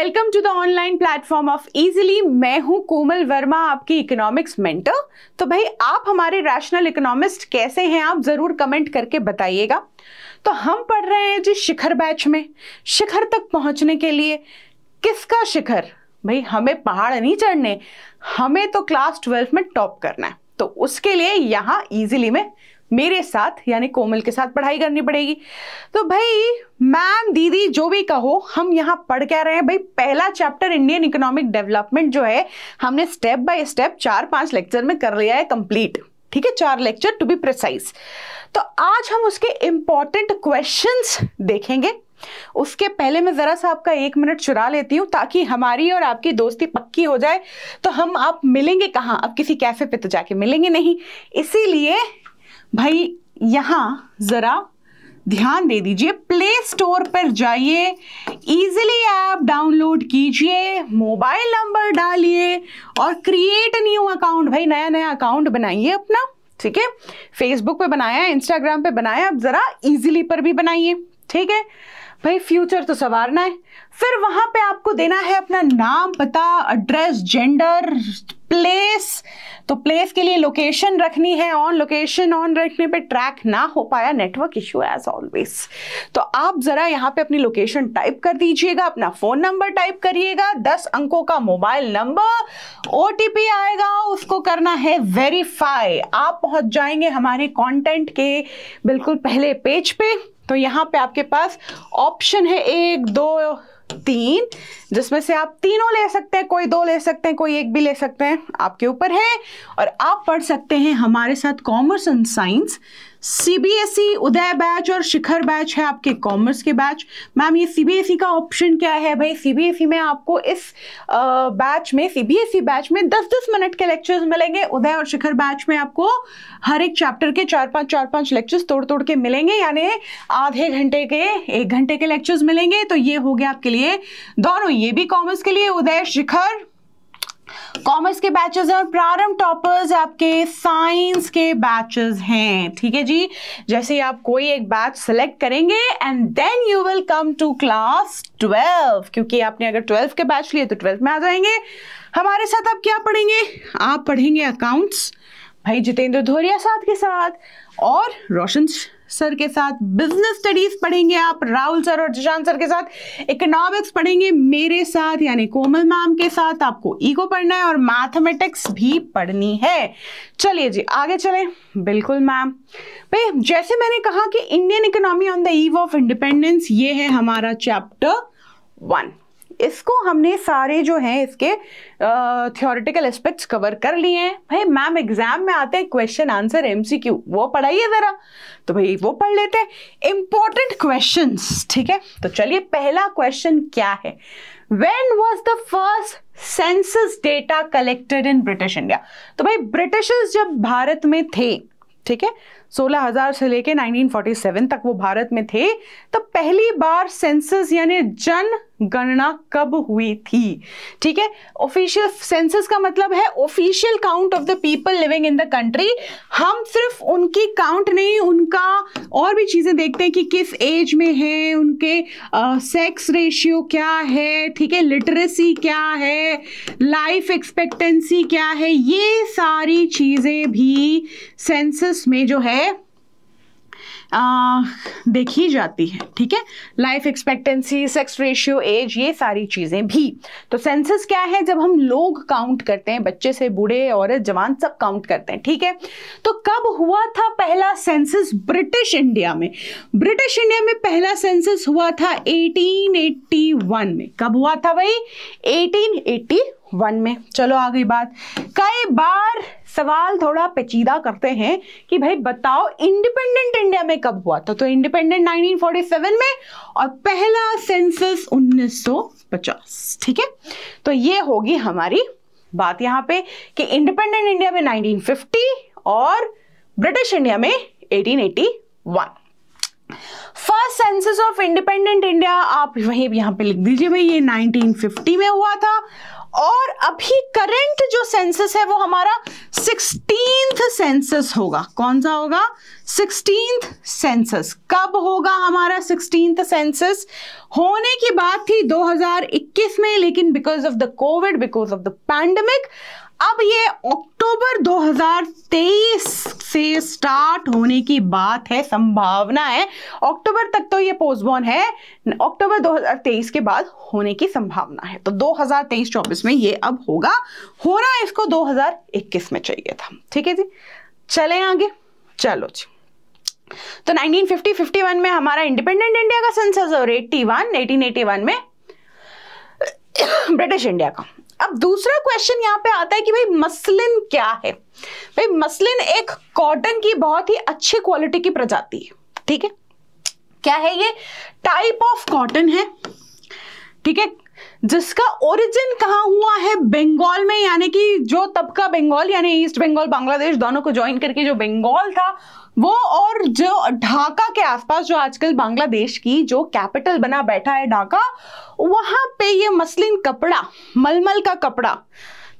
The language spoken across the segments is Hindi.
Welcome to the online platform of easily मैं हूं कोमल वर्मा आपकी इकोनॉमिक्स मेंटर तो भाई आप हमारे रैशनल इकोनॉमिस्ट कैसे हैं आप ज़रूर कमेंट करके बताइएगा तो हम पढ़ रहे हैं जी शिखर बैच में शिखर तक पहुंचने के लिए किसका शिखर भाई हमें पहाड़ नहीं चढ़ने हमें तो क्लास ट्वेल्थ में टॉप करना है तो उसके लिए यहाँ इजिली में मेरे साथ यानी कोमल के साथ पढ़ाई करनी पड़ेगी तो भाई मैम दीदी जो भी कहो हम यहाँ पढ़ क्या रहे हैं भाई पहला चैप्टर इंडियन इकोनॉमिक डेवलपमेंट जो है हमने स्टेप बाय स्टेप चार पांच लेक्चर में कर लिया है कंप्लीट ठीक है चार लेक्चर टू बी प्रिसाइज तो आज हम उसके इंपॉर्टेंट क्वेश्चन देखेंगे उसके पहले मैं ज़रा सा आपका एक मिनट चुरा लेती हूँ ताकि हमारी और आपकी दोस्ती पक्की हो जाए तो हम आप मिलेंगे कहाँ आप किसी कैफ़े पे तो जाके मिलेंगे नहीं इसीलिए भाई यहाँ ज़रा ध्यान दे दीजिए प्ले स्टोर पर जाइए इजिली ऐप डाउनलोड कीजिए मोबाइल नंबर डालिए और क्रिएट न्यू अकाउंट भाई नया नया अकाउंट बनाइए अपना ठीक है फेसबुक पे बनाया इंस्टाग्राम पे बनाया अब ज़रा इजिली पर भी बनाइए ठीक है भाई फ्यूचर तो संवारना है फिर वहाँ पे आपको देना है अपना नाम पता एड्रेस जेंडर प्लेस तो प्लेस के लिए लोकेशन रखनी है ऑन लोकेशन ऑन रखने पे ट्रैक ना हो पाया नेटवर्क इश्यू एज ऑलवेज तो आप जरा यहाँ पे अपनी लोकेशन टाइप कर दीजिएगा अपना फोन नंबर टाइप करिएगा दस अंकों का मोबाइल नंबर ओ आएगा उसको करना है वेरीफाई आप पहुंच जाएंगे हमारे कॉन्टेंट के बिल्कुल पहले पेज पे तो यहाँ पे आपके पास ऑप्शन है एक दो तीन जिसमें से आप तीनों ले सकते हैं कोई दो ले सकते हैं कोई एक भी ले सकते हैं आपके ऊपर है और आप पढ़ सकते हैं हमारे साथ commerce and science CBSE e, Uday batch और शिखर बैच है आपके कॉमर्स के बैच मैम ये सीबीएसई e का ऑप्शन क्या है भाई सीबीएसई e में आपको इस बैच में सीबीएसई बैच में 10-10 मिनट के लेक्चर्स मिलेंगे उदय और शिखर बैच में आपको हर एक चैप्टर के चार पांच चार पांच लेक्चर्स तोड़ तोड़ के मिलेंगे यानी आधे घंटे के एक घंटे के लेक्चर्स मिलेंगे तो ये हो गया आपके लिए दोनों ये भी कॉमर्स के लिए उदय शिखर कॉमर्स के बैचेस हैं और प्रारंभ टॉपर्स आपके साइंस के बैचेस हैं ठीक है जी जैसे आप कोई एक बैच सेलेक्ट करेंगे and then you will come to class twelve क्योंकि आपने अगर ट्वेल्थ के बैच लिए तो ट्वेल्थ में आ जाएंगे हमारे साथ आप क्या पढ़ेंगे आप पढ़ेंगे अकाउंट्स भाई जितेंद्र धोरिया साथ के साथ और रोशन सर के साथ बिजनेस स्टडीज पढ़ेंगे आप राहुल सर और जशांत सर के साथ इकोनॉमिक्स पढ़ेंगे मेरे साथ यानी कोमल मैम के साथ आपको ईगो पढ़ना है और मैथमेटिक्स भी पढ़नी है चलिए जी आगे चले बिल्कुल मैम भाई जैसे मैंने कहा कि Indian economy on the eve of independence ये है हमारा चैप्टर वन इसको हमने सारे जो हैं इसके थियोरिटिकल एस्पेक्ट्स कवर कर लिए हैं भाई मैम एग्जाम में आते हैं क्वेश्चन आंसर एमसीक्यू वो पढ़ाइए ज़रा तो भाई वो पढ़ लेते हैं इंपॉर्टेंट क्वेश्चन ठीक है तो चलिए पहला क्वेश्चन क्या है When was the first census data collected in British India? तो भाई ब्रिटिशर्स जब भारत में थे ठीक है 16000 से लेके 1947 तक वो भारत में थे तो पहली बार सेंसस यानी जन गणना कब हुई थी ठीक है ऑफिशियल सेंसस का मतलब है official count of the people living in the country हम सिर्फ उनकी काउंट नहीं उनका और भी चीज़ें देखते हैं कि किस एज में है उनके सेक्स रेशियो क्या है ठीक है लिटरेसी क्या है लाइफ एक्सपेक्टेंसी क्या है ये सारी चीज़ें भी सेंसस में जो है देखी जाती है ठीक है life expectancy sex ratio age ये सारी चीज़ें भी तो सेंसस क्या है जब हम लोग काउंट करते हैं बच्चे से बूढ़े औरत जवान सब काउंट करते हैं ठीक है तो कब हुआ था पहला सेंसस ब्रिटिश इंडिया में ब्रिटिश इंडिया में पहला सेंसस हुआ था 1881 में कब हुआ था भाई 1881 में चलो आ गई बात कई बार सवाल थोड़ा पेचीदा करते हैं कि भाई बताओ इंडिपेंडेंट इंडिया में कब हुआ था तो इंडिपेंडेंट 1947 में और पहला सेंसस 1950 ठीक है तो ये होगी हमारी बात यहाँ पे कि इंडिपेंडेंट इंडिया में 1950 और ब्रिटिश इंडिया में 1881 first census of independent India आप वही यहाँ पे लिख दीजिए भाई ये 1950 में हुआ था और अभी करंट जो सेंसस है वो हमारा सिक्सटीन सेंसस होगा कौन सा होगा सिक्सटीन सेंसस कब होगा हमारा सिक्सटीन सेंसस होने की बात थी 2021 में लेकिन because of the covid because of the pandemic अब ये अक्टूबर 2023 से स्टार्ट होने की बात है संभावना है अक्टूबर तक तो ये पोस्टबोन है अक्टूबर 2023 के बाद होने की संभावना है तो 2023-24 में ये अब होगा हो रहा है इसको 2021 में चाहिए था ठीक है जी चले आगे चलो जी तो 1950-51 में हमारा इंडिपेंडेंट इंडिया का सेंसस और 81 1881 में ब्रिटिश इंडिया का अब दूसरा क्वेश्चन यहाँ पे आता है कि भाई मसलिन क्या है भाई मसलिन एक कॉटन की बहुत ही अच्छी क्वालिटी की प्रजाति है ठीक है क्या है ये टाइप ऑफ कॉटन है ठीक है जिसका ओरिजिन कहां हुआ है बंगाल में यानी कि जो तबका बंगाल यानी ईस्ट बंगाल बांग्लादेश दोनों को ज्वाइन करके जो बंगाल था वो और जो ढाका के आसपास जो आजकल बांग्लादेश की जो कैपिटल बना बैठा है ढाका वहाँ पे ये मसलिन कपड़ा मलमल का कपड़ा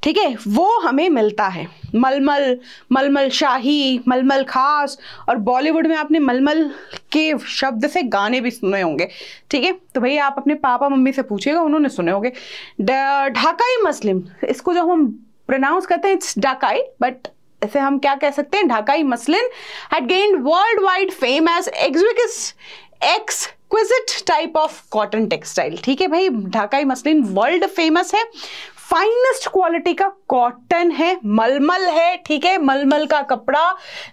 ठीक है वो हमें मिलता है मलमल मलमल शाही मलमल खास और बॉलीवुड में आपने मलमल के शब्द से गाने भी सुने होंगे ठीक है तो भैया आप अपने पापा मम्मी से पूछिएगा उन्होंने सुने होंगे ढाकाई मसलिन इसको जब हम प्रोनाउंस करते हैं इट्स ढाकाई बट इसे हम क्या कह सकते हैं Dhakai muslin had gained world wide fame as X type of cotton textile ठीक है भाई ढाकाई मसलिन वर्ल्ड फेमस है फाइनेस्ट क्वालिटी का कॉटन है मलमल है ठीक है मलमल का कपड़ा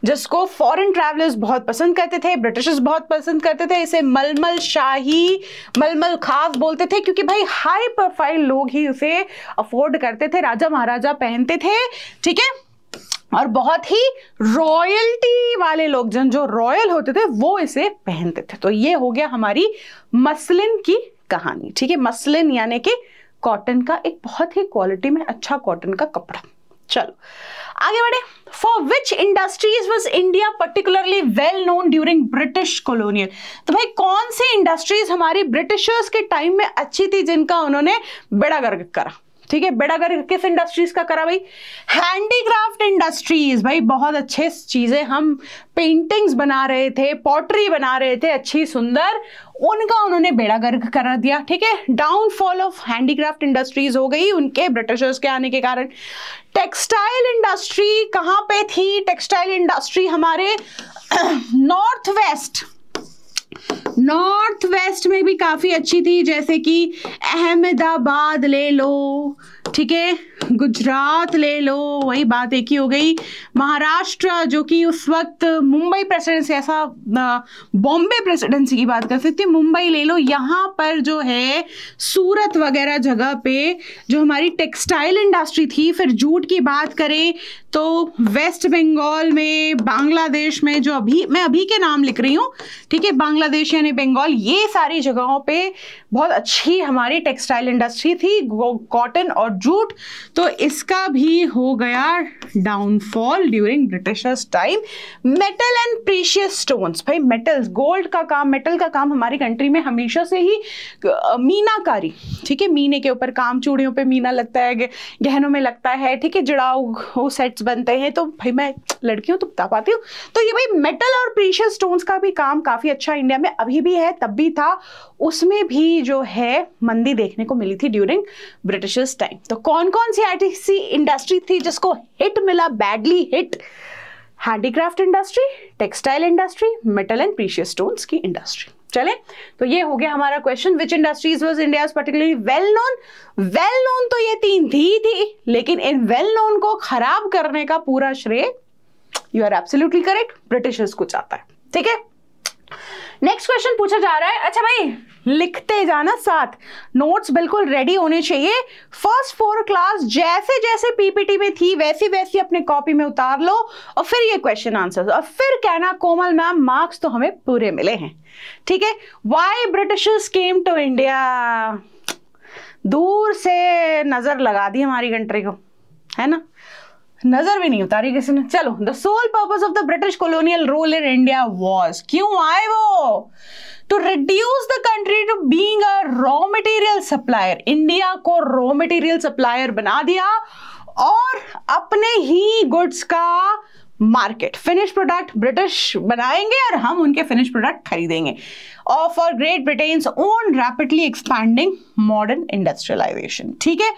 जिसको फॉरेन ट्रैवलर्स बहुत पसंद करते थे ब्रिटिशर्स बहुत पसंद करते थे इसे मलमल शाही मलमल खास बोलते थे क्योंकि भाई हाई प्रोफाइल लोग ही उसे अफोर्ड करते थे राजा महाराजा पहनते थे ठीक है और बहुत ही रॉयल्टी वाले लोग जन जो रॉयल होते थे वो इसे पहनते थे तो ये हो गया हमारी मसलिन की कहानी ठीक है मसलिन यानी कि कॉटन का एक बहुत ही क्वालिटी में अच्छा कॉटन का कपड़ा चलो आगे बढ़े for which industries was India particularly well known during British colonial तो भाई कौन सी इंडस्ट्रीज हमारी ब्रिटिशर्स के टाइम में अच्छी थी जिनका उन्होंने बेड़ा गर्ग करा ठीक है बेटा अगर किस इंडस्ट्रीज का करा भाई हैंडीक्राफ्ट इंडस्ट्रीज भाई बहुत अच्छे चीज़ें हम पेंटिंग्स बना रहे थे पॉटरी बना रहे थे अच्छी सुंदर उनका उन्होंने बेड़ा गर्ग करा दिया ठीक है डाउनफॉल ऑफ हैंडीक्राफ्ट इंडस्ट्रीज हो गई उनके ब्रिटिशर्स के आने के कारण टेक्सटाइल इंडस्ट्री कहाँ पे थी टेक्सटाइल इंडस्ट्री हमारे नॉर्थ वेस्ट नॉर्थ वेस्ट में भी काफ़ी अच्छी थी जैसे कि अहमदाबाद ले लो ठीक है गुजरात ले लो वही बात एक ही हो गई महाराष्ट्र जो कि उस वक्त मुंबई प्रेसिडेंसी ऐसा बॉम्बे प्रेसिडेंसी की बात कर सकते हैं मुंबई ले लो यहाँ पर जो है सूरत वगैरह जगह पे जो हमारी टेक्सटाइल इंडस्ट्री थी फिर जूट की बात करें तो वेस्ट बंगाल में बांग्लादेश में जो अभी मैं अभी के नाम लिख रही हूँ ठीक है बांग्लादेश या पश्चिमी बंगाल ये सारी जगहों पे बहुत अच्छी हमारी टेक्सटाइल इंडस्ट्री थी कॉटन और जूट तो इसका भी हो गया downfall during Britishers time metal and precious stones भाई मेटल्स गोल्ड का काम मेटल का काम हमारी कंट्री में हमेशा से ही मीनाकारी ठीक है मीने के ऊपर काम चूड़ियों पे मीना लगता है गहनों में लगता है ठीक है जड़ाऊ सेट्स बनते हैं तो भाई मैं लड़की हूँ तो बता पाती हूँ तो ये भाई मेटल और प्रीशियस स्टोन्स का भी काम काफ़ी अच्छा इंडिया में अभी अभी भी है तब भी था उसमें भी जो है मंदी देखने को मिली थी ड्यूरिंग ब्रिटिशर्स टाइम तो कौन कौन सी ऐसी इंडस्ट्री थी जिसको हिट मिला badly hit handicraft industry textile industry metal and precious stones की इंडस्ट्री चले तो ये हो गया हमारा question which industries was India particularly well known well known तो ये तीन थी थी लेकिन इन वेल नोन को खराब करने का पूरा श्रेय you are absolutely correct Britishers को जाता है ठीक है नेक्स्ट क्वेश्चन पूछा जा रहा है अच्छा भाई लिखते जाना साथ नोट्स बिल्कुल रेडी होने चाहिए फर्स्ट फोर क्लास जैसे जैसे पीपीटी में थी वैसी वैसी अपने कॉपी में उतार लो और फिर ये क्वेश्चन आंसर और फिर कहना कोमल मैम मार्क्स तो हमें पूरे मिले हैं ठीक है why Britishers came to India दूर से नज़र लगा दी हमारी कंट्री को है ना नजर भी नहीं उतारी किसी ने चलो the sole purpose of the British colonial rule in India was क्यों आए वो to reduce the country to being a raw material supplier India को रॉ मटेरियल सप्लायर बना दिया और अपने ही गुड्स का मार्केट फिनिश प्रोडक्ट ब्रिटिश बनाएंगे और हम उनके फिनिश प्रोडक्ट खरीदेंगे और for great Britain own rapidly expanding modern industrialisation ठीक है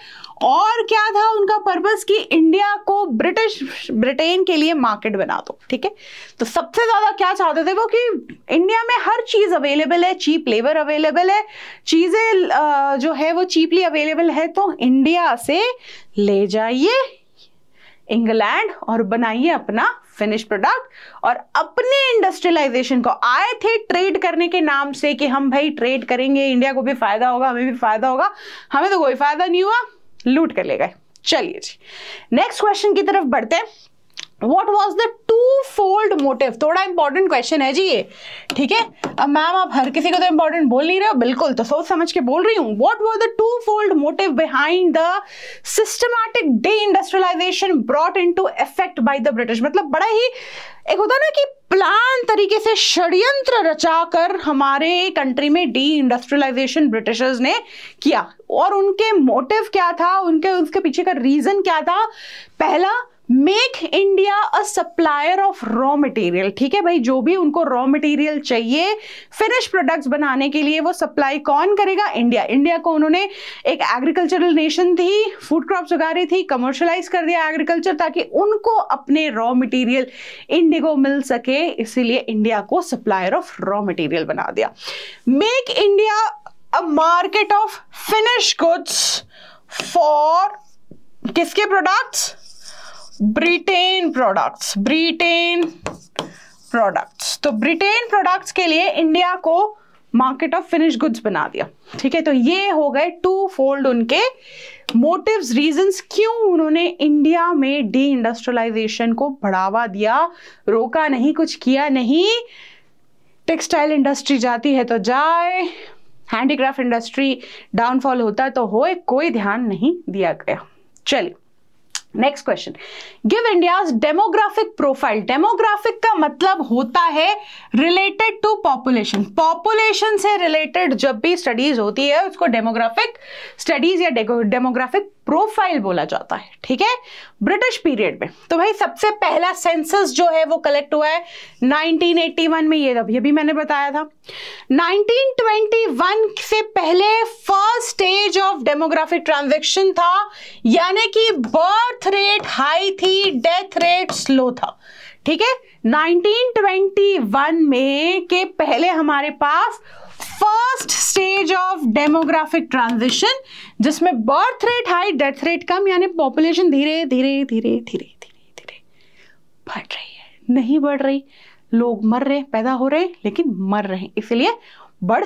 और क्या था उनका पर्पज कि इंडिया को ब्रिटिश ब्रिटेन के लिए मार्केट बना दो ठीक है तो सबसे ज़्यादा क्या चाहते थे वो कि इंडिया में हर चीज़ अवेलेबल है चीप लेबर अवेलेबल है चीज़ें जो है वो चीपली अवेलेबल है तो इंडिया से ले जाइए इंग्लैंड और बनाइए अपना फिनिश प्रोडक्ट और अपने इंडस्ट्रियलाइजेशन को आए थे ट्रेड करने के नाम से कि हम भाई ट्रेड करेंगे इंडिया को भी फायदा होगा हमें भी फायदा होगा हमें तो कोई फायदा नहीं हुआ लूट कर ले गए चलिए जी नेक्स्ट क्वेश्चन की तरफ बढ़ते हैं what was the two fold motive थोड़ा इंपॉर्टेंट क्वेश्चन है जी ये ठीक है अब मैम आप हर किसी को तो इंपॉर्टेंट बोल नहीं रहे हो बिल्कुल तो सोच समझ के बोल रही हूँ what was the two fold motive behind the systematic deindustrialisation brought into effect by the British मतलब बड़ा ही एक होता ना कि प्लान तरीके से षड्यंत्र कर हमारे कंट्री में डी इंडस्ट्रियलाइजेशन ब्रिटिशर्स ने किया और उनके मोटिव क्या था उनके उसके पीछे का रीजन क्या था पहला make India a supplier of raw material ठीक है भाई जो भी उनको रॉ मटेरियल चाहिए फिनिश प्रोडक्ट्स बनाने के लिए वो सप्लाई कौन करेगा इंडिया इंडिया को उन्होंने एक एग्रीकल्चरल नेशन थी फूड क्रॉप्स उगा रही थी कमर्शलाइज कर दिया एग्रीकल्चर ताकि उनको अपने रॉ मटेरियल इंडिगो मिल सके इसीलिए इंडिया को सप्लायर ऑफ रॉ मटेरियल बना दिया make India a market of finish goods for किसके products Britain products Britain products तो ब्रिटेन प्रोडक्ट्स के लिए इंडिया को मार्केट ऑफ फिनिश गुड्स बना दिया ठीक है तो ये हो गए टू फोल्ड उनके मोटिव्स रीजंस क्यों उन्होंने इंडिया में डी इंडस्ट्रियलाइजेशन को बढ़ावा दिया रोका नहीं कुछ किया नहीं टेक्सटाइल इंडस्ट्री जाती है तो जाए हैंडीक्राफ्ट इंडस्ट्री डाउनफॉल होता तो होए कोई ध्यान नहीं दिया गया चलिए next question give India demographic profile demographic का मतलब होता है रिलेटेड टू पॉपुलेशन पॉपुलेशन से रिलेटेड जब भी स्टडीज होती है उसको डेमोग्राफिक स्टडीज या डेमोग्राफिक प्रोफाइल बोला जाता है ठीक है ब्रिटिश पीरियड में तो भाई सबसे पहला सेंसस जो है वो कलेक्ट हुआ है 1981 में ये ये भी मैंने बताया था 1921 से पहले first stage of demographic transaction था यानी कि बर्थ रेट हाई थी डेथ रेट स्लो था ठीक है 1921 में के पहले हमारे पास first stage of demographic transition जिसमें birth rate high death rate कम यानी पॉपुलेशन धीरे धीरे धीरे धीरे धीरे धीरे बढ़ रही है नहीं बढ़ रही लोग मर रहे पैदा हो रहे लेकिन मर रहे इसलिए बढ़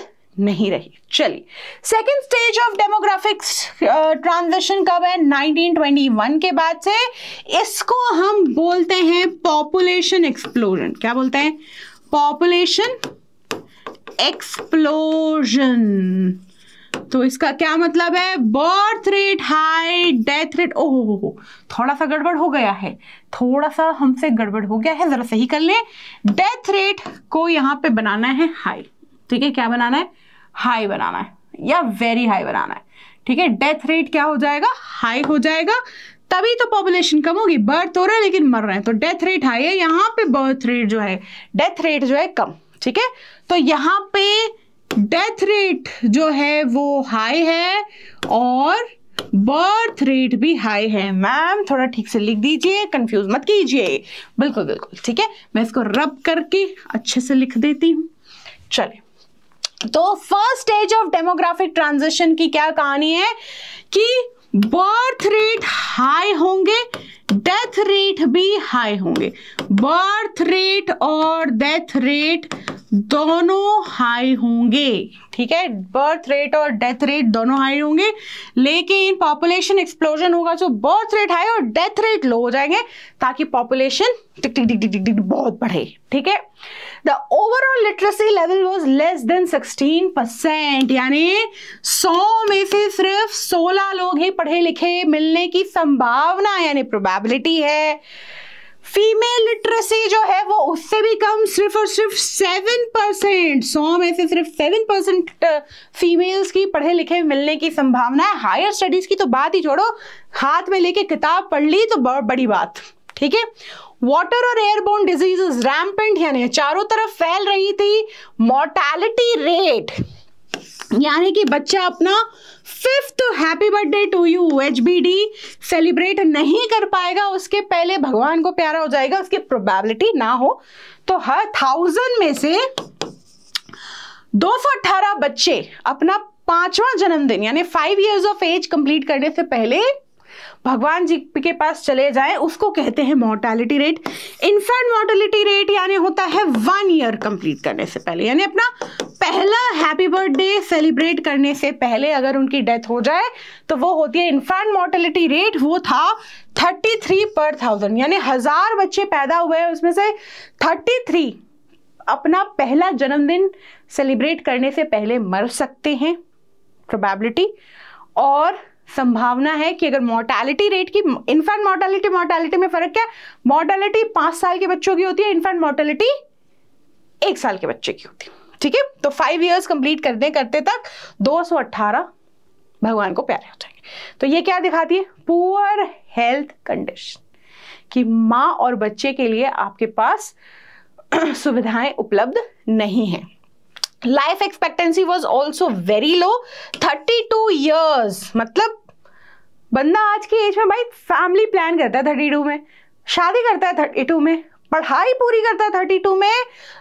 नहीं रही चलिए second stage of demographic transition कब है 1921 के बाद से इसको हम बोलते हैं पॉपुलेशन एक्सप्लोजन क्या बोलते हैं पॉपुलेशन एक्सप्लोजन तो इसका क्या मतलब है birth rate high death rate हो थोड़ा सा गड़बड़ हो गया है थोड़ा सा हमसे गड़बड़ हो गया है जरा सही कर ले डेथ रेट को यहाँ पे बनाना है हाई ठीक है क्या बनाना है हाई बनाना है या वेरी हाई बनाना है ठीक है डेथ रेट क्या हो जाएगा हाई हो जाएगा तभी तो पॉपुलेशन कम होगी बर्थ हो रहा है लेकिन मर रहे हैं तो डेथ रेट हाई है यहाँ पे बर्थ रेट जो है डेथ रेट जो है कम ठीक है तो यहाँ पे डेथ रेट जो है वो हाई है और बर्थ रेट भी हाई है मैम थोड़ा ठीक से लिख दीजिए कंफ्यूज मत कीजिए बिल्कुल बिल्कुल ठीक है मैं इसको रब करके अच्छे से लिख देती हूँ चले तो first stage of demographic transition की क्या कहानी है कि बर्थ रेट हाई होंगे डेथ रेट भी हाई होंगे बर्थ रेट और डेथ रेट दोनों हाई होंगे ठीक है बर्थ रेट और डेथ रेट दोनों हाई होंगे लेकिन पॉपुलेशन एक्सप्लोजन होगा जो तो बर्थ रेट हाई और डेथ रेट लो हो जाएंगे ताकि पॉपुलेशन टिक टिक टिक टिक टिक बहुत बढ़े ठीक है the overall literacy level was less than 16 percent यानी 100 में से सिर्फ 16 लोग ही पढ़े लिखे मिलने की संभावना यानी प्रोबेबिलिटी है फीमेल लिटरेसी जो है वो उससे भी कम सिर्फ और सिर्फ सेवन परसेंट सौ में से सिर्फ सेवन परसेंट फीमेल्स की पढ़े लिखे मिलने की संभावना है हायर स्टडीज की तो बात ही छोड़ो हाथ में लेके किताब पढ़ ली तो बड़ी बात ठीक है वाटर और एयरबोन डिजीज रैम्पेंट यानी चारों तरफ फैल रही थी मोर्टैलिटी रेट यानी कि बच्चा अपना fifth happy birthday to you H B D celebrate नहीं कर पाएगा उसके पहले भगवान को प्यारा हो जाएगा उसकी प्रोबेबिलिटी ना हो तो हर थाउजेंड में से दो सौ अठारह बच्चे अपना पांचवा जन्मदिन यानी five years of age complete करने से पहले भगवान जी के पास चले जाएं उसको कहते हैं mortality rate infant mortality rate यानी होता है वन ईयर कंप्लीट करने से पहले यानी अपना पहला हैप्पी बर्थडे सेलिब्रेट करने से पहले अगर उनकी डेथ हो जाए तो वो होती है इन्फेंट मोर्टेलिटी रेट वो था थर्टी थ्री पर थाउजेंड यानी हज़ार बच्चे पैदा हुए हैं उसमें से थर्टी थ्री अपना पहला जन्मदिन सेलिब्रेट करने से पहले मर सकते हैं प्रोबेबिलिटी और संभावना है कि अगर मोर्टैलिटी रेट की इन्फेंट मोर्टैलिटी मोर्टैलिटी में फ़र्क क्या है मोर्टैलिटी पांच साल के बच्चों की होती है इन्फेंट मोर्टैलिटी एक साल के बच्चे की होती है ठीक है तो फाइव ईयर्स कंप्लीट करने करते तक 218 भगवान को प्यारे हो जाएंगे तो ये क्या दिखाती है पुअर हेल्थ कंडीशन कि माँ और बच्चे के लिए आपके पास सुविधाएं उपलब्ध नहीं है life expectancy was also very low 32 two years मतलब बंदा आज की एज में भाई फैमिली प्लान करता है थर्टी टू में शादी करता है थर्टी टू में पढ़ाई पूरी करता है थर्टी टू में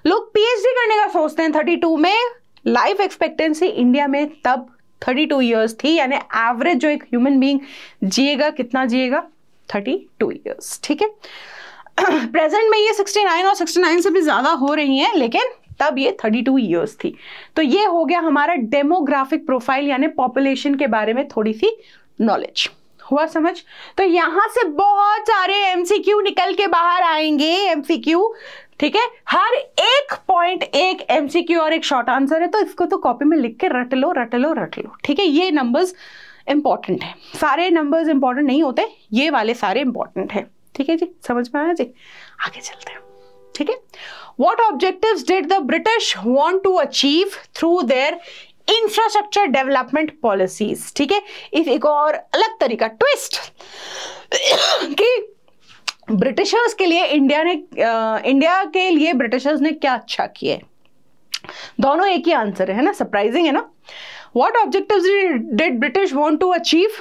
लोग पीएचडी करने का सोचते हैं थर्टी टू में लाइफ एक्सपेक्टेंसी इंडिया में तब थर्टी टू ईयर्स थी यानी एवरेज जो एक ह्यूमन बींग जिएगा कितना जिएगा थर्टी टू ईयर्स ठीक है प्रेजेंट में ये सिक्सटी नाइन और सिक्सटी नाइन से भी ज़्यादा हो रही हैं लेकिन तब ये थर्टी टू ईयर्स थी तो ये हो गया हमारा डेमोग्राफिक प्रोफाइल यानी पॉपुलेशन के बारे में थोड़ी सी नॉलेज हुआ समझ तो यहां से बहुत सारे एमसीक्यू निकल के बाहर आएंगे एमसीक्यू ठीक है हर एक पॉइंट एक एमसीक्यू और एक शॉर्ट आंसर है तो इसको तो कॉपी में लिख के रट लो रट लो रट लो ठीक है ये नंबर्स इंपॉर्टेंट है सारे नंबर्स इंपॉर्टेंट नहीं होते ये वाले सारे इंपॉर्टेंट है ठीक है जी समझ में आया जी आगे चलते हैं ठीक है what objective did the British want to achieve through their infrastructure development policies ठीक है इफ एक और अलग तरीका ट्विस्ट कि ब्रिटिशर्स के लिए इंडिया ने आ, इंडिया के लिए ब्रिटिशर्स ने क्या अच्छा किया दोनों एक ही आंसर है ना सरप्राइजिंग है ना what objective did British want to achieve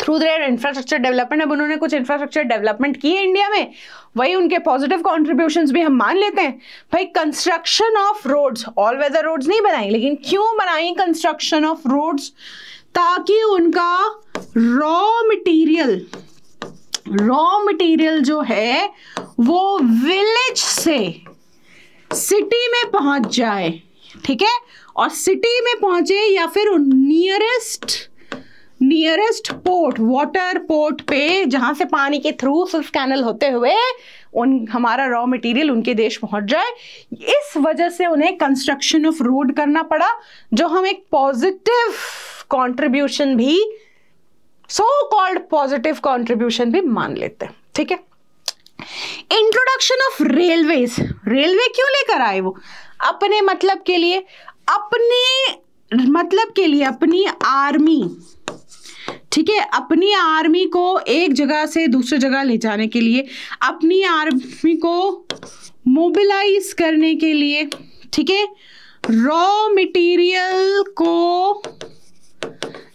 through their infrastructure development अब उन्होंने कुछ इंफ्रास्ट्रक्चर डेवलपमेंट किए इंडिया में वही उनके पॉजिटिव कॉन्ट्रीब्यूशन भी हम मान लेते हैं भाई construction of roads all weather roads नहीं बनाई लेकिन क्यों बनाई कंस्ट्रक्शन ऑफ रोड्स ताकि उनका रॉ मटीरियल रॉ मटीरियल जो है वो विलेज से सिटी में पहुंच जाए ठीक है और सिटी में पहुंचे या फिर nearest nearest port water port पे जहाँ से पानी के थ्रू सिर्फ कैनल होते हुए उन हमारा रॉ मटेरियल उनके देश पहुंच जाए इस वजह से उन्हें कंस्ट्रक्शन ऑफ रोड करना पड़ा जो हम एक पॉजिटिव कंट्रीब्यूशन भी सो कॉल्ड पॉजिटिव कंट्रीब्यूशन भी मान लेते हैं ठीक है इंट्रोडक्शन ऑफ रेलवेज रेलवे क्यों लेकर आए वो अपने मतलब के लिए अपने मतलब के लिए अपनी आर्मी ठीक है अपनी आर्मी को एक जगह से दूसरी जगह ले जाने के लिए अपनी आर्मी को मोबिलाइज करने के लिए ठीक है रॉ मटेरियल को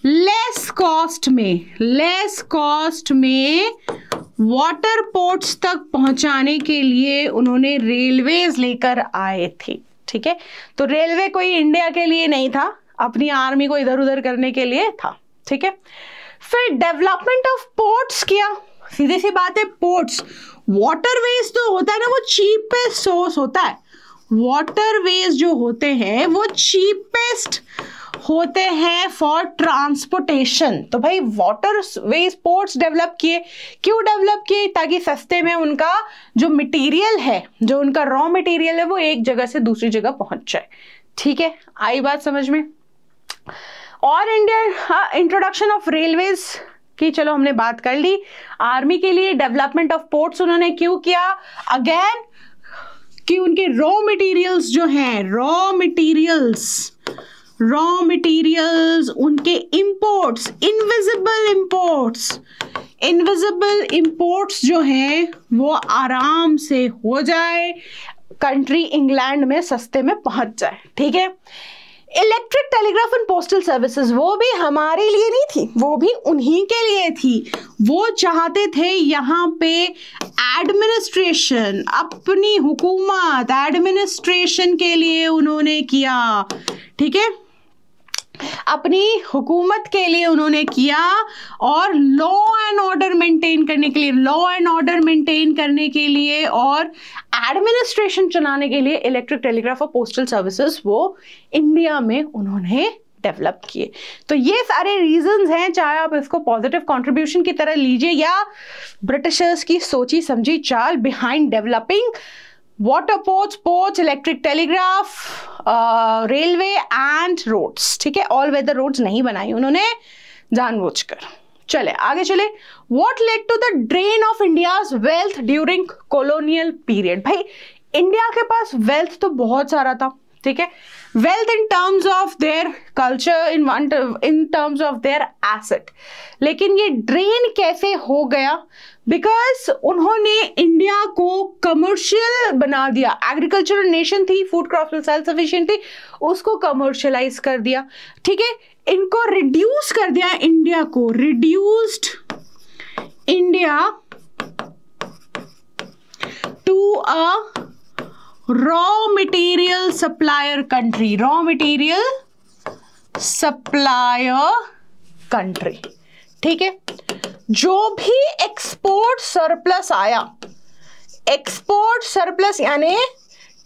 लेस कॉस्ट में लेस कॉस्ट में वाटर पोर्ट्स तक पहुंचाने के लिए उन्होंने रेलवेज लेकर आए थे ठीक है तो रेलवे कोई इंडिया के लिए नहीं था अपनी आर्मी को इधर उधर करने के लिए था ठीक है फिर डेवलपमेंट ऑफ पोर्ट्स किया सीधे सी बात है पोर्ट्स वाटरवेज तो होता है ना वो चीपेस्ट सोर्स होता है वाटरवेज जो होते हैं वो चीपेस्ट होते हैं फॉर ट्रांसपोर्टेशन तो भाई वाटर वेज पोर्ट्स डेवलप किए क्यों डेवलप किए ताकि सस्ते में उनका जो मटेरियल है जो उनका रॉ मटेरियल है वो एक जगह से दूसरी जगह पहुंच जाए ठीक है आई बात समझ में और इंडिया इंट्रोडक्शन ऑफ रेलवेज की चलो हमने बात कर ली आर्मी के लिए डेवलपमेंट ऑफ पोर्ट्स उन्होंने क्यों किया अगेन कि उनके रॉ मटेरियल्स जो हैं रॉ मटेरियल्स रॉ मटेरियल्स उनके imports invisible imports invisible imports जो हैं वो आराम से हो जाए कंट्री इंग्लैंड में सस्ते में पहुंच जाए ठीक है electric telegraph and postal services वो भी हमारे लिए नहीं थी वो भी उन्हीं के लिए थी वो चाहते थे यहाँ पे एडमिनिस्ट्रेशन अपनी हुकूमत एडमिनिस्ट्रेशन के लिए उन्होंने किया ठीक है अपनी हुकूमत के लिए उन्होंने किया और लॉ एंड ऑर्डर मेंटेन करने के लिए लॉ एंड ऑर्डर मेंटेन करने के लिए और एडमिनिस्ट्रेशन चलाने के लिए इलेक्ट्रिक टेलीग्राफ और पोस्टल सर्विसेज वो इंडिया में उन्होंने डेवलप किए तो ये सारे रीजंस हैं चाहे आप इसको पॉजिटिव कंट्रीब्यूशन की तरह लीजिए या ब्रिटिशर्स की सोची समझी चाल behind developing water ports ports electric telegraph railway and roads ठीक है ऑल वेदर रोड्स नहीं बनाई उन्होंने जानबूझकर चले आगे चले what led to the drain of India wealth during colonial period भाई इंडिया के पास वेल्थ तो बहुत सारा था ठीक है wealth in terms of their culture in in terms of their asset लेकिन ये ड्रेन कैसे हो गया बिकॉज उन्होंने इंडिया को कमर्शियल बना दिया एग्रीकल्चरल नेशन थी फूड क्रॉप सेल्फ सफिशियंट थी उसको कमर्शियलाइज कर दिया ठीक है इनको रिड्यूस कर दिया इंडिया को reduced India to a raw material supplier country raw material supplier country ठीक है जो भी एक्सपोर्ट सरप्लस आया एक्सपोर्ट सरप्लस यानी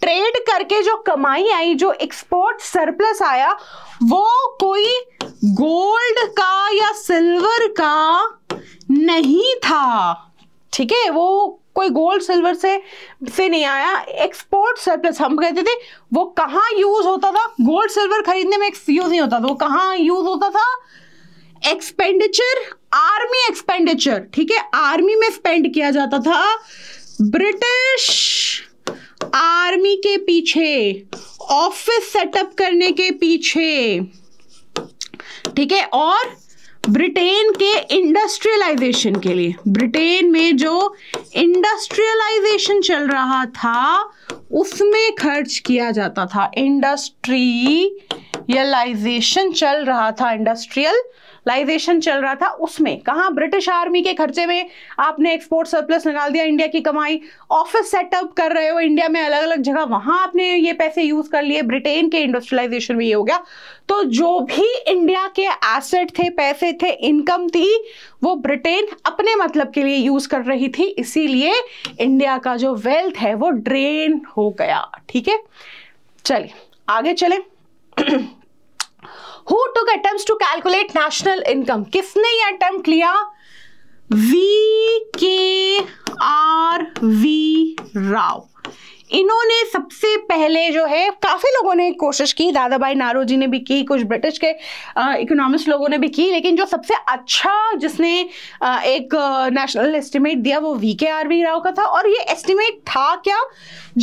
ट्रेड करके जो कमाई आई जो एक्सपोर्ट सरप्लस आया वो कोई गोल्ड का या सिल्वर का नहीं था ठीक है वो कोई गोल्ड सिल्वर से से नहीं आया एक्सपोर्ट सरप्लस हम कहते थे वो कहाँ यूज होता था गोल्ड सिल्वर खरीदने में यूज नहीं होता था वो कहाँ यूज होता था एक्सपेंडिचर आर्मी एक्सपेंडिचर ठीक है आर्मी में स्पेंड किया जाता था ब्रिटिश आर्मी के पीछे ऑफिस सेटअप करने के पीछे ठीक है और ब्रिटेन के इंडस्ट्रियलाइजेशन के लिए ब्रिटेन में जो इंडस्ट्रियलाइजेशन चल रहा था उसमें खर्च किया जाता था इंडस्ट्रियलाइजेशन चल रहा था इंडस्ट्रियल लाइजेशन चल रहा था उसमें कहा ब्रिटिश आर्मी के खर्चे में आपने एक्सपोर्ट सरप्लस निकाल दिया इंडिया की कमाई ऑफिस सेटअप कर रहे हो इंडिया में अलग अलग जगह वहां आपने ये पैसे यूज कर लिए ब्रिटेन के इंडस्ट्रियलाइजेशन में ये हो गया तो जो भी इंडिया के एसेट थे पैसे थे इनकम थी वो ब्रिटेन अपने मतलब के लिए यूज कर रही थी इसीलिए इंडिया का जो वेल्थ है वो ड्रेन हो गया ठीक है चलिए आगे चले who took attempt to calculate national income किसने ये अटेम्प्ट लिया वी के आर वी राव इन्होंने सबसे पहले जो है काफ़ी लोगों ने कोशिश की दादाबाई नारोजी ने भी की कुछ ब्रिटिश के इकोनॉमिस्ट लोगों ने भी की लेकिन जो सबसे अच्छा जिसने आ, एक नेशनल एस्टिमेट दिया वो वी के आर वी राव का था और ये एस्टिमेट था क्या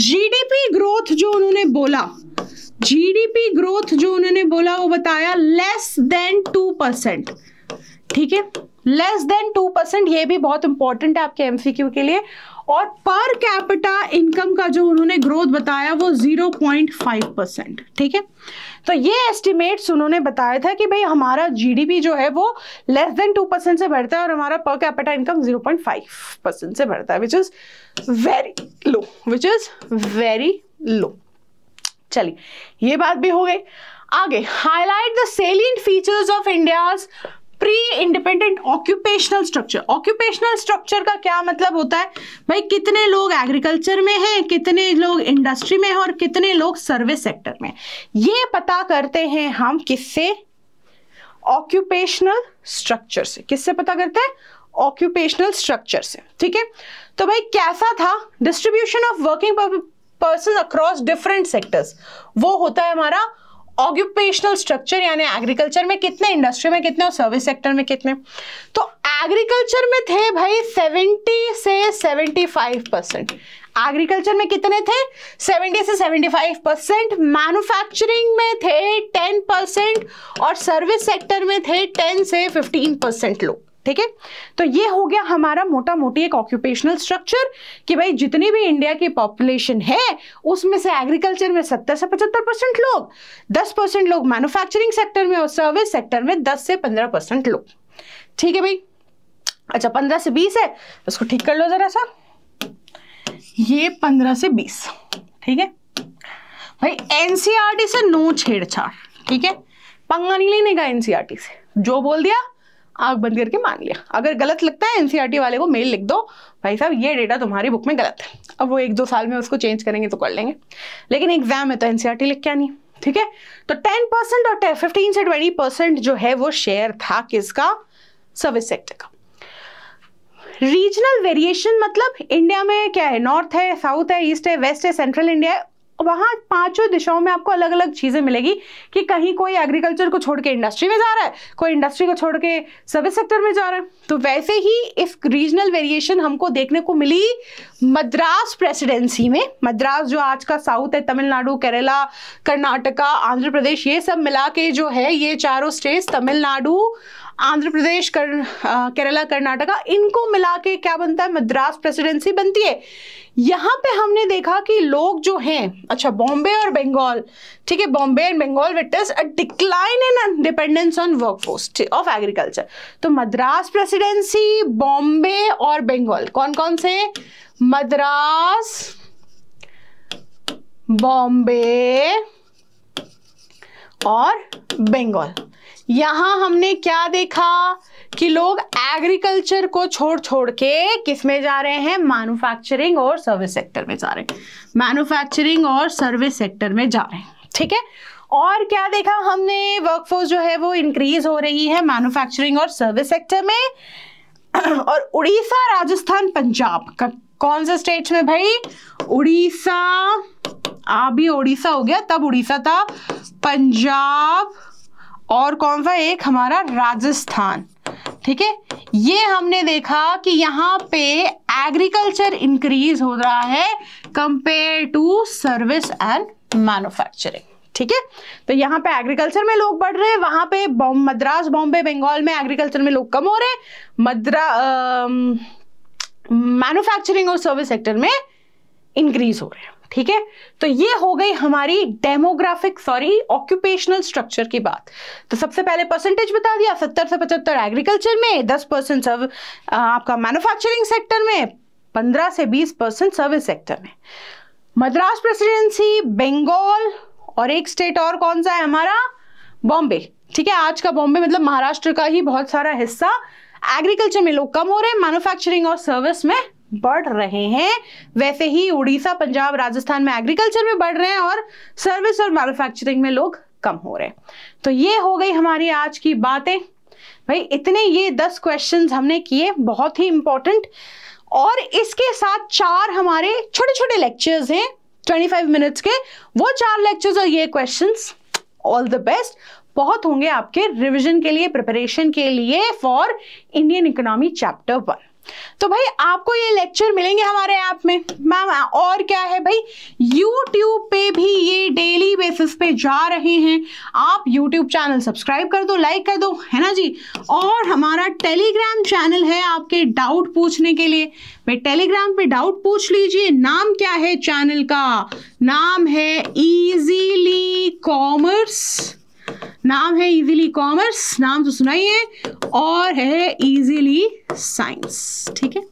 जीडीपी ग्रोथ जो उन्होंने बोला जीडीपी ग्रोथ जो उन्होंने बोला वो बताया लेस देन टू परसेंट ठीक है लेस देन टू परसेंट ये भी बहुत इंपॉर्टेंट है आपके एमसीक्यू के लिए और पर कैपिटा इनकम का जो उन्होंने ग्रोथ बताया वो 0.5 परसेंट ठीक है तो ये एस्टिमेट्स उन्होंने बताया था कि भाई हमारा जीडीपी जो है वो लेस देन टू परसेंट से बढ़ता है और हमारा पर कैपिटा इनकम 0.5 परसेंट से बढ़ता है which is very low which is very low चलिए ये बात भी हो गई आगे highlight the salient features of India's pre independent occupational structure occupational structure का क्या मतलब होता है भाई कितने लोग एग्रीकल्चर में हैं कितने लोग इंडस्ट्री में हैं और कितने लोग सर्विस सेक्टर में ये पता करते हैं हम किससे ऑक्यूपेशनल स्ट्रक्चर से किससे पता करते हैं ऑक्यूपेशनल स्ट्रक्चर से ठीक है तो भाई कैसा था distribution of working person across different sectors वो होता है हमारा ऑक्यूपेशनल स्ट्रक्चर यानी एग्रीकल्चर में कितने इंडस्ट्री में कितने और सर्विस सेक्टर में कितने तो एग्रीकल्चर में थे भाई 70 से 75 परसेंट एग्रीकल्चर में कितने थे 70 से 75 परसेंट मैनुफैक्चरिंग में थे 10 परसेंट और सर्विस सेक्टर में थे 10 से 15 परसेंट लोग ठीक है तो ये हो गया हमारा मोटा मोटी एक ऑक्यूपेशनल स्ट्रक्चर कि भाई जितनी भी इंडिया की पॉपुलेशन है उसमें से एग्रीकल्चर में 70 से 75 परसेंट लोग 10 परसेंट लोग मैन्युफैक्चरिंग सेक्टर में और सर्विस सेक्टर में 10 से 15 परसेंट लोग ठीक है भाई अच्छा 15 से 20 है उसको ठीक कर लो जरा सा ये 15 से 20 ठीक है भाई एनसीआरटी e से नो छेड़छाड़ ठीक है पंगा नहीं लेने का एनसीआरटी e से जो बोल दिया आग बंद करके मान लिया अगर गलत लगता है एनसीईआरटी e वाले को मेल लिख दो भाई साहब ये डेटा तुम्हारी बुक में गलत है अब वो एक दो साल में उसको चेंज करेंगे तो कर लेंगे लेकिन एग्जाम है तो एनसीईआरटी e लिख के आनी ठीक है तो टेन परसेंट और फिफ्टीन से ट्वेंटी परसेंट जो है वो शेयर था किसका सर्विस सेक्टर का रीजनल वेरिएशन मतलब इंडिया में क्या है नॉर्थ है साउथ है ईस्ट है वेस्ट है सेंट्रल इंडिया है वहाँ पांचों दिशाओं में आपको अलग अलग चीज़ें मिलेगी कि कहीं कोई एग्रीकल्चर को छोड़ के इंडस्ट्री में जा रहा है कोई इंडस्ट्री को छोड़ के सर्विस सेक्टर में जा रहा है तो वैसे ही इस रीजनल वेरिएशन हमको देखने को मिली मद्रास प्रेसिडेंसी में मद्रास जो आज का साउथ है तमिलनाडु केरला कर्नाटका आंध्र प्रदेश ये सब मिला के जो है ये चारों स्टेट्स तमिलनाडु आंध्र प्रदेश कर केरला कर्नाटका इनको मिला के क्या बनता है मद्रास प्रेसिडेंसी बनती है यहाँ पे हमने देखा कि लोग जो हैं अच्छा बॉम्बे और बंगाल ठीक है Bombay and Bengal is a decline in dependence on workforce of agriculture तो मद्रास प्रेसिडेंसी बॉम्बे और बंगाल कौन कौन से मद्रास बॉम्बे और बंगाल यहाँ हमने क्या देखा कि लोग एग्रीकल्चर को छोड़ छोड़ के किस में जा रहे हैं मैन्युफैक्चरिंग और सर्विस सेक्टर में जा रहे हैं मैन्युफैक्चरिंग और सर्विस सेक्टर में जा रहे हैं ठीक है और क्या देखा हमने वर्कफोर्स जो है वो इंक्रीज हो रही है मैन्युफैक्चरिंग और सर्विस सेक्टर में और उड़ीसा राजस्थान पंजाब का कौन से स्टेट में भाई उड़ीसा अभी उड़ीसा हो गया तब उड़ीसा था पंजाब और कौन सा एक हमारा राजस्थान ठीक है ये हमने देखा कि यहाँ पे एग्रीकल्चर इंक्रीज हो रहा है compare to service and manufacturing ठीक है तो यहाँ पे एग्रीकल्चर में लोग बढ़ रहे हैं वहां पे मद्रास बॉम्बे बंगाल में एग्रीकल्चर में लोग कम हो रहे हैं मद्रा मैन्युफैक्चरिंग और सर्विस सेक्टर में इंक्रीज हो रहे हैं ठीक है तो ये हो गई हमारी डेमोग्राफिक सॉरी ऑक्यूपेशनल स्ट्रक्चर की बात तो सबसे पहले परसेंटेज बता दिया सत्तर से पचहत्तर एग्रीकल्चर में दस परसेंट सर्व आपका मैन्युफैक्चरिंग सेक्टर में पंद्रह से बीस परसेंट सर्विस सेक्टर में मद्रास प्रेसिडेंसी बंगाल और एक स्टेट और कौन सा है हमारा बॉम्बे ठीक है आज का बॉम्बे मतलब महाराष्ट्र का ही बहुत सारा हिस्सा एग्रीकल्चर में लोग कम हो रहे हैं मैन्युफैक्चरिंग और सर्विस में बढ़ रहे हैं वैसे ही उड़ीसा पंजाब राजस्थान में एग्रीकल्चर में बढ़ रहे हैं और सर्विस और मैन्युफैक्चरिंग में लोग कम हो रहे हैं तो ये हो गई हमारी आज की बातें भाई इतने ये दस क्वेश्चंस हमने किए बहुत ही इंपॉर्टेंट और इसके साथ चार हमारे छोटे छोटे लेक्चर्स हैं 25 मिनट्स के वो चार लेक्चर्स और ये क्वेश्चंस ऑल द बेस्ट बहुत होंगे आपके रिवीजन के लिए प्रिपरेशन के लिए for Indian economy chapter one तो भाई आपको ये लेक्चर मिलेंगे हमारे ऐप में मैम और क्या है भाई यूट्यूब पे भी ये डेली बेसिस पे जा रहे हैं आप यूट्यूब चैनल सब्सक्राइब कर दो लाइक कर दो है ना जी और हमारा टेलीग्राम चैनल है आपके डाउट पूछने के लिए भाई टेलीग्राम पे डाउट पूछ लीजिए नाम क्या है चैनल का नाम है इजीली कॉमर्स नाम है इजीली कॉमर्स नाम तो सुनाइए और है इजीली साइंस ठीक है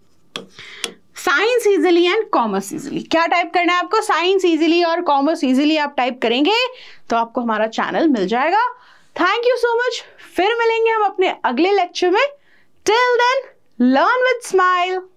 science easily and commerce easily क्या टाइप करना है आपको साइंस इजिली और कॉमर्स इजिली आप टाइप करेंगे तो आपको हमारा चैनल मिल जाएगा थैंक यू सो मच फिर मिलेंगे हम अपने अगले लेक्चर में till then learn with smile